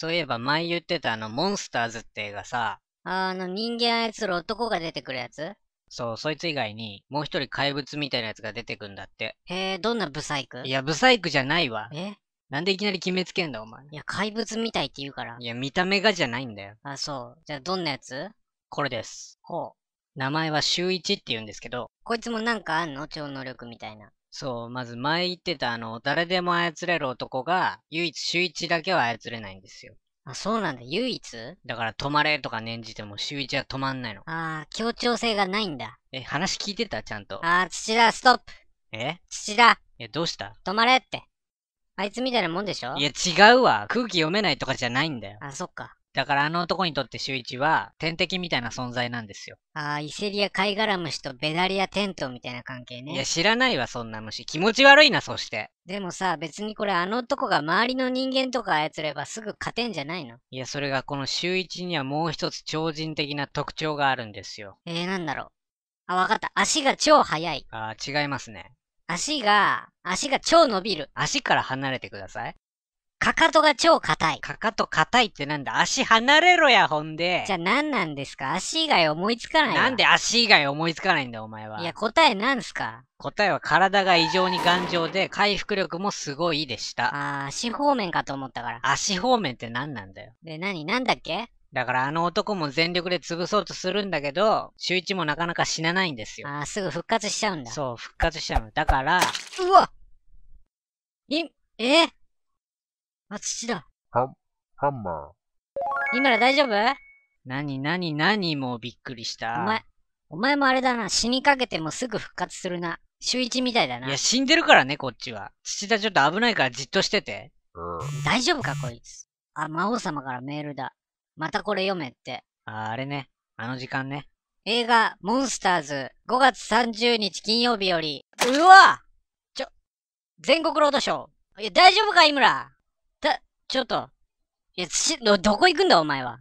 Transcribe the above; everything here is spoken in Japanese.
そういえば前言ってたあの、モンスターズって映画さ、あの人間操る男が出てくるやつそう、そいつ以外に、もう一人怪物みたいなやつが出てくんだって。へえ、どんなブサイクいや、ブサイクじゃないわ。えなんでいきなり決めつけんだ、お前。いや、怪物みたいって言うから。いや、見た目がじゃないんだよ。あ、そう。じゃあ、どんなやつこれです。ほう。名前は周一って言うんですけど。こいつもなんかあんの超能力みたいな。そう、まず前言ってたあの、誰でも操れる男が、唯一周一だけは操れないんですよ。あ、そうなんだ、唯一だから止まれとか念じても周一は止まんないの。ああ、協調性がないんだ。え、話聞いてたちゃんと。ああ、土田、ストップえ土田え、どうした止まれって。あいつみたいなもんでしょいや違うわ。空気読めないとかじゃないんだよ。あ、そっか。だからあの男にとって周一は天敵みたいな存在なんですよ。ああ、イセリア貝殻虫とベダリアテントみたいな関係ね。いや、知らないわ、そんな虫。気持ち悪いな、そして。でもさ、別にこれあの男が周りの人間とか操ればすぐ勝てんじゃないのいや、それがこの周一にはもう一つ超人的な特徴があるんですよ。えー、なんだろう。あ、わかった。足が超速い。ああ、違いますね。足が、足が超伸びる。足から離れてください。かかとが超硬い。かかと硬いってなんだ足離れろや、ほんで。じゃあ何なんですか足以外思いつかないなんで足以外思いつかないんだ、お前は。いや、答えなんすか答えは体が異常に頑丈で、回復力もすごいでした。あー、足方面かと思ったから。足方面って何なんだよ。で、何なんだっけだからあの男も全力で潰そうとするんだけど、周一もなかなか死なないんですよ。あー、すぐ復活しちゃうんだ。そう、復活しちゃうの。だから、うわい、えあ、土だ。ハン、ハンマー。三村大丈夫なになになにもうびっくりした。お前、お前もあれだな。死にかけてもすぐ復活するな。週一みたいだな。いや、死んでるからね、こっちは。土田ちょっと危ないからじっとしてて。うん。大丈夫か、こいつ。あ、魔王様からメールだ。またこれ読めって。あ、あれね。あの時間ね。映画、モンスターズ、5月30日金曜日より。うわちょ、全国ロードショー。いや、大丈夫か、井村ちょっと。いや、どこ行くんだお前は。